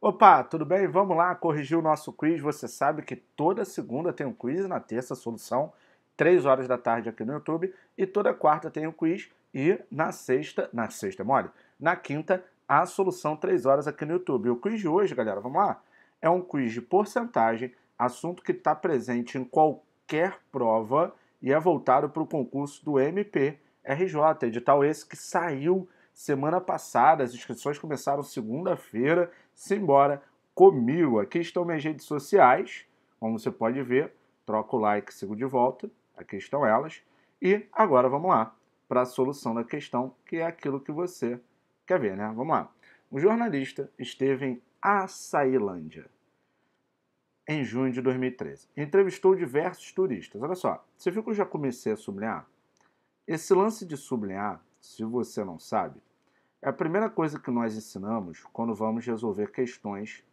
Opa, tudo bem? Vamos lá corrigir o nosso quiz. Você sabe que toda segunda tem um quiz e na terça solução, 3 horas da tarde aqui no YouTube, e toda quarta tem um quiz e na sexta, na sexta, é mole, na quinta a solução 3 horas aqui no YouTube. E o quiz de hoje, galera, vamos lá? É um quiz de porcentagem, assunto que está presente em qualquer prova e é voltado para o concurso do MPRJ, edital esse que saiu semana passada, as inscrições começaram segunda-feira simbora comigo. Aqui estão minhas redes sociais, como você pode ver. Troco o like, sigo de volta. Aqui estão elas. E agora vamos lá para a solução da questão, que é aquilo que você quer ver, né? Vamos lá. O jornalista esteve em Açailândia em junho de 2013. Entrevistou diversos turistas. Olha só, você viu que eu já comecei a sublinhar? Esse lance de sublinhar, se você não sabe, é A primeira coisa que nós ensinamos quando vamos resolver questões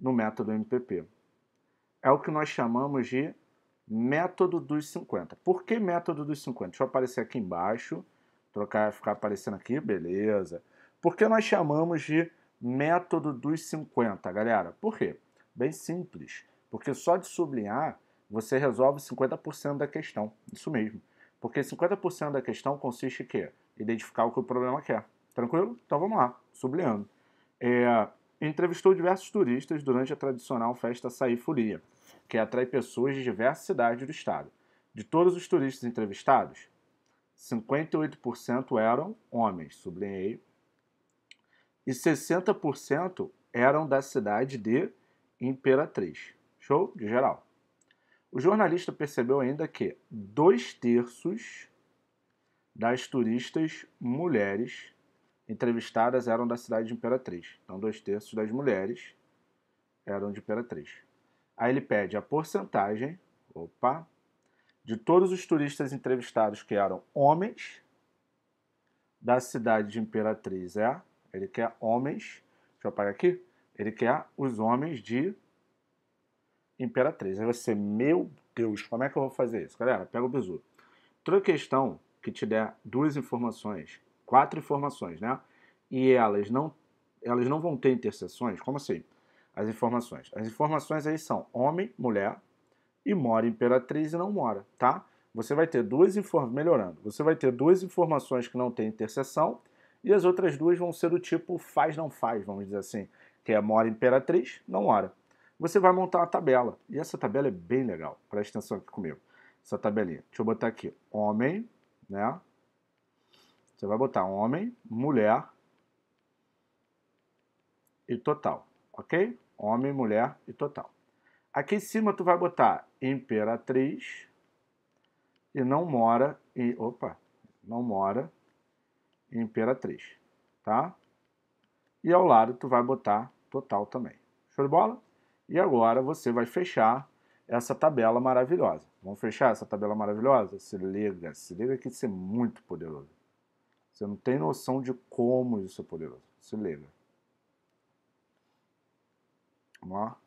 no método MPP é o que nós chamamos de método dos 50. Por que método dos 50? Deixa eu aparecer aqui embaixo, trocar, ficar aparecendo aqui, beleza. Por que nós chamamos de método dos 50, galera? Por quê? Bem simples, porque só de sublinhar você resolve 50% da questão, isso mesmo. Porque 50% da questão consiste em quê? Identificar o que o problema quer. Tranquilo? Então vamos lá, sublinhando. É, entrevistou diversos turistas durante a tradicional festa sair Folia, que atrai pessoas de diversas cidades do estado. De todos os turistas entrevistados, 58% eram homens, sublinhei, e 60% eram da cidade de Imperatriz. Show? De geral. O jornalista percebeu ainda que dois terços das turistas mulheres entrevistadas eram da cidade de Imperatriz. Então, dois terços das mulheres eram de Imperatriz. Aí ele pede a porcentagem, opa, de todos os turistas entrevistados que eram homens da cidade de Imperatriz. É, ele quer homens, deixa eu apagar aqui, ele quer os homens de Imperatriz. Aí você, meu Deus, como é que eu vou fazer isso? Galera, pega o bizu. Toda questão que te der duas informações quatro informações, né? E elas não, elas não vão ter interseções? Como assim? As informações. As informações aí são homem, mulher, e mora imperatriz e não mora, tá? Você vai ter duas informações, melhorando, você vai ter duas informações que não tem interseção, e as outras duas vão ser do tipo faz, não faz, vamos dizer assim, que é mora imperatriz, não mora. Você vai montar uma tabela, e essa tabela é bem legal, presta atenção aqui comigo, essa tabelinha. Deixa eu botar aqui, homem, né, você vai botar homem, mulher e total, ok? Homem, mulher e total. Aqui em cima tu vai botar imperatriz e não mora em, opa, não mora em imperatriz, tá? E ao lado tu vai botar total também. Show de bola? E agora você vai fechar essa tabela maravilhosa. Vamos fechar essa tabela maravilhosa? Se liga, se liga que isso é muito poderoso. Você não tem noção de como isso é poderoso. Se liga. Né? Vamos lá.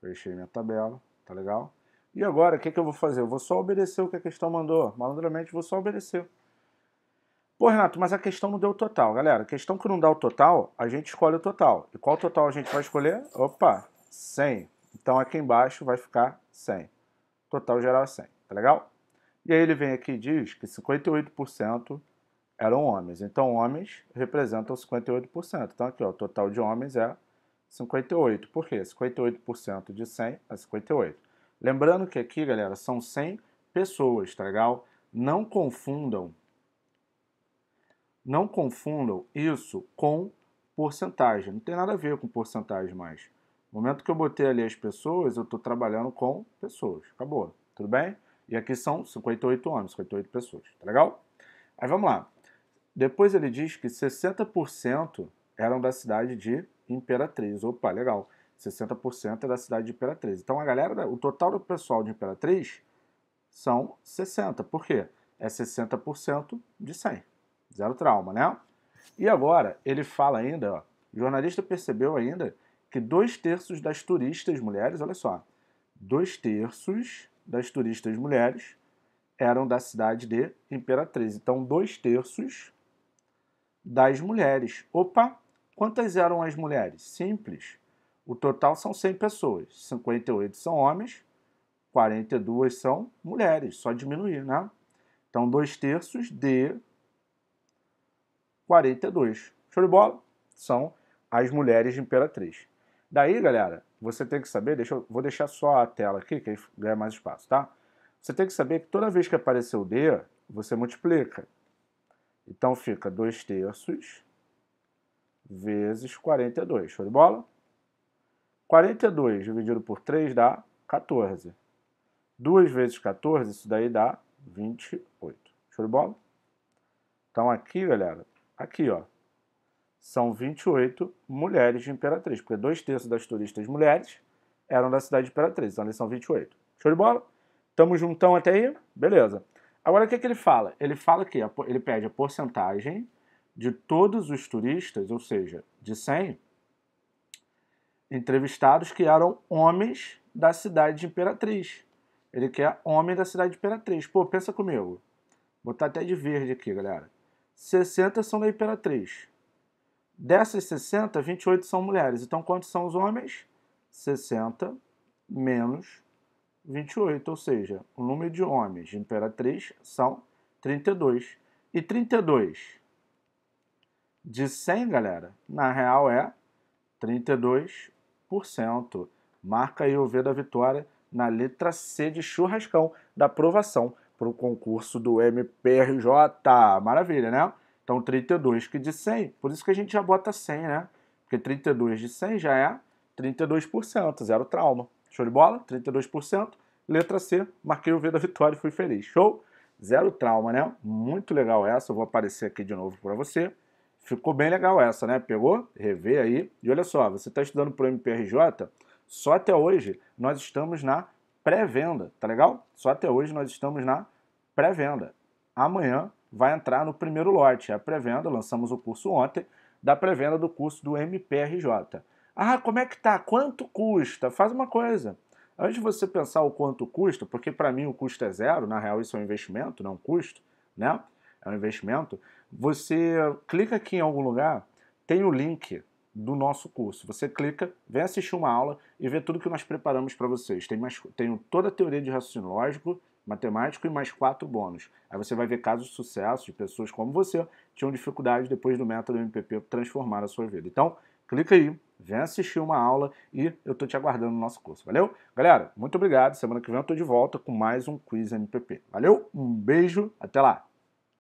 Fechei minha tabela, tá legal? E agora, o que, que eu vou fazer? Eu vou só obedecer o que a questão mandou. Malandramente, vou só obedecer. Pô, Renato, mas a questão não deu o total, galera. A questão que não dá o total, a gente escolhe o total. E qual total a gente vai escolher? Opa, 100. Então aqui embaixo vai ficar 100. Total geral é 100, tá legal? E aí ele vem aqui e diz que 58% eram homens. Então homens representam 58%. Então aqui ó, o total de homens é 58. Por quê? 58% de 100 é 58. Lembrando que aqui, galera, são 100 pessoas, tá legal? Não confundam não confundam isso com porcentagem. Não tem nada a ver com porcentagem mais. No momento que eu botei ali as pessoas, eu estou trabalhando com pessoas. Acabou. Tudo bem? E aqui são 58 homens, 58 pessoas. Tá legal? Aí vamos lá. Depois ele diz que 60% eram da cidade de Imperatriz. Opa, legal. 60% é da cidade de Imperatriz. Então a galera, o total do pessoal de Imperatriz são 60. Por quê? É 60% de 100. Zero trauma, né? E agora, ele fala ainda, ó, o jornalista percebeu ainda que dois terços das turistas mulheres, olha só, dois terços das turistas mulheres eram da cidade de Imperatriz. Então, dois terços das mulheres. Opa, quantas eram as mulheres? Simples. O total são 100 pessoas. 58 são homens, 42 são mulheres. Só diminuir, né? Então, dois terços de 42. Show de bola? São as mulheres de imperatriz. Daí, galera, você tem que saber, deixa eu, vou deixar só a tela aqui, que aí ganha mais espaço, tá? Você tem que saber que toda vez que aparecer o D, você multiplica. Então fica 2 terços vezes 42. Show de bola? 42 dividido por 3 dá 14. 2 vezes 14, isso daí dá 28. Show de bola? Então aqui, galera, aqui, ó. São 28 mulheres de Imperatriz, porque dois terços das turistas mulheres eram da cidade de Imperatriz, então eles são 28. Show de bola? Tamo juntão até aí? Beleza. Agora o que, é que ele fala? Ele fala que ele pede a porcentagem de todos os turistas, ou seja, de 100 entrevistados que eram homens da cidade de Imperatriz. Ele quer homem da cidade de Imperatriz. Pô, pensa comigo. Vou botar até de verde aqui, galera. 60 são da Imperatriz. Dessas 60, 28 são mulheres. Então, quantos são os homens? 60 menos 28, ou seja, o número de homens de Imperatriz são 32. E 32 de 100, galera, na real é 32%. Marca aí o V da vitória na letra C de churrascão da aprovação para o concurso do MPRJ. Maravilha, né? Então 32 que de 100, por isso que a gente já bota 100, né? Porque 32 de 100 já é 32%, zero trauma. Show de bola? 32%. Letra C, marquei o V da vitória e fui feliz. Show? Zero trauma, né? Muito legal essa, eu vou aparecer aqui de novo para você. Ficou bem legal essa, né? Pegou? Revê aí. E olha só, você está estudando para o MPRJ, só até hoje nós estamos na pré-venda, tá legal? Só até hoje nós estamos na pré-venda. Amanhã vai entrar no primeiro lote, a pré-venda, lançamos o curso ontem, da pré-venda do curso do MPRJ. Ah, como é que tá? Quanto custa? Faz uma coisa. Antes de você pensar o quanto custa, porque para mim o custo é zero, na real isso é um investimento, não é um custo, né? É um investimento. Você clica aqui em algum lugar, tem o link do nosso curso. Você clica, vem assistir uma aula e vê tudo que nós preparamos para vocês. Tem, mais, tem toda a teoria de raciocínio lógico, matemático e mais quatro bônus. Aí você vai ver casos de sucesso de pessoas como você tinham dificuldade depois do método MPP transformar a sua vida. Então, clica aí, vem assistir uma aula e eu estou te aguardando no nosso curso. Valeu? Galera, muito obrigado. Semana que vem eu estou de volta com mais um Quiz MPP. Valeu? Um beijo, até lá!